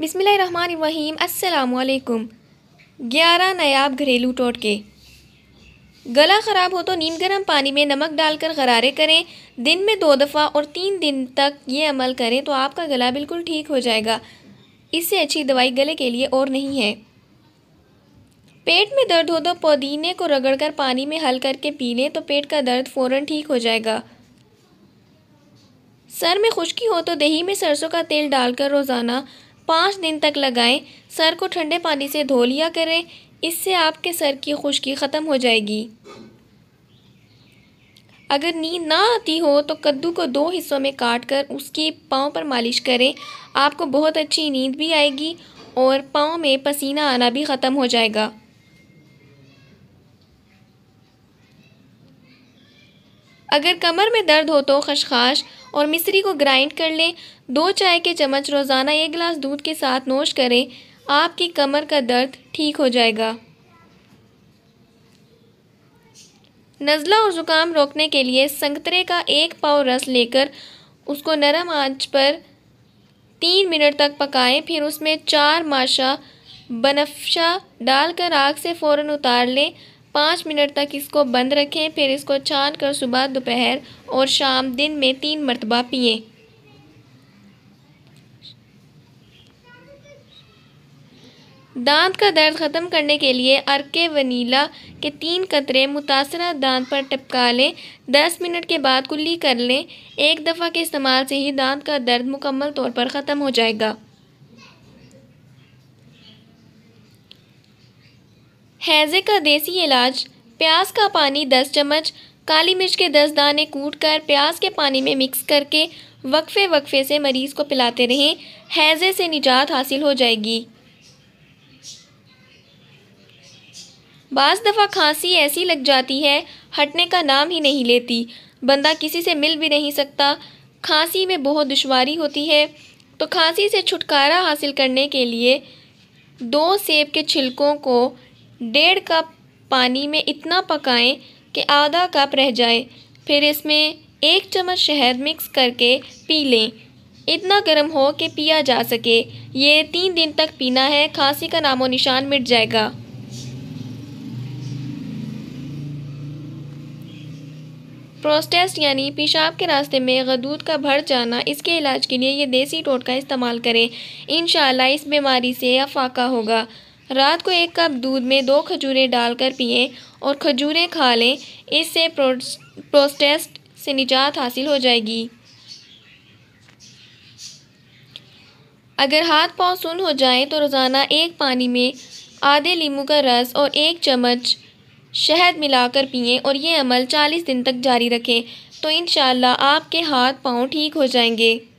बिसमीम असलकुम ग्यारह नायाब घरेलू टोटके गला ख़राब हो तो नीम गर्म पानी में नमक डालकर गरारे करें दिन में दो दफ़ा और तीन दिन तक ये अमल करें तो आपका गला बिल्कुल ठीक हो जाएगा इससे अच्छी दवाई गले के लिए और नहीं है पेट में दर्द हो तो पुदीने को रगड़कर पानी में हल करके पी लें तो पेट का दर्द फ़ौरन ठीक हो जाएगा सर में खुश्की हो तो दही में सरसों का तेल डालकर रोज़ाना पाँच दिन तक लगाएं सर को ठंडे पानी से धो लिया करें इससे आपके सर की खुश्की ख़त्म हो जाएगी अगर नींद ना आती हो तो कद्दू को दो हिस्सों में काट कर उसके पाँव पर मालिश करें आपको बहुत अच्छी नींद भी आएगी और पाँव में पसीना आना भी ख़त्म हो जाएगा अगर कमर में दर्द हो तो खशखाश और मिसरी को ग्राइंड कर लें दो चाय के चम्मच रोज़ाना एक गिलास दूध के साथ नोश करें आपकी कमर का दर्द ठीक हो जाएगा नज़ला और ज़ुकाम रोकने के लिए संतरे का एक पाव रस लेकर उसको नरम आंच पर तीन मिनट तक पकाएं फिर उसमें चार माशा बनफशा डालकर आग से फ़ौरन उतार लें पाँच मिनट तक इसको बंद रखें फिर इसको छान कर सुबह दोपहर और शाम दिन में तीन मरतबा पिए दांत का दर्द ख़त्म करने के लिए अर्के वनीला के तीन कतरे मुतासर दांत पर टपका लें दस मिनट के बाद कुल्ली कर लें एक दफ़ा के इस्तेमाल से ही दांत का दर्द मुकम्मल तौर पर ख़त्म हो जाएगा हैज़े का देसी इलाज प्याज का पानी दस चम्मच काली मिर्च के दस दाने कूट कर प्याज के पानी में मिक्स करके वक्फे वक्फे से मरीज को पिलाते रहें हैज़े से निजात हासिल हो जाएगी बाज़ दफ़ा खांसी ऐसी लग जाती है हटने का नाम ही नहीं लेती बंदा किसी से मिल भी नहीं सकता खांसी में बहुत दुश्वारी होती है तो खांसी से छुटकारा हासिल करने के लिए दो सेब के छिलकों को डेढ़ कप पानी में इतना पकाएं कि आधा कप रह जाए फिर इसमें एक चम्मच शहद मिक्स करके पी लें इतना गर्म हो कि पिया जा सके ये तीन दिन तक पीना है खांसी का नामो निशान मिट जाएगा प्रोस्टेस्ट यानी पेशाब के रास्ते में गदूद का भर जाना इसके इलाज के लिए ये देसी टोटका इस्तेमाल करें इन इस बीमारी से अफाका होगा रात को एक कप दूध में दो खजूरें डालकर पिए और खजूरें खा लें इससे प्रोस्टेस्ट से निजात हासिल हो जाएगी अगर हाथ पांव सुन हो जाए तो रोज़ाना एक पानी में आधे नींबू का रस और एक चम्मच शहद मिलाकर पिएं और ये अमल 40 दिन तक जारी रखें तो इन आपके हाथ पांव ठीक हो जाएंगे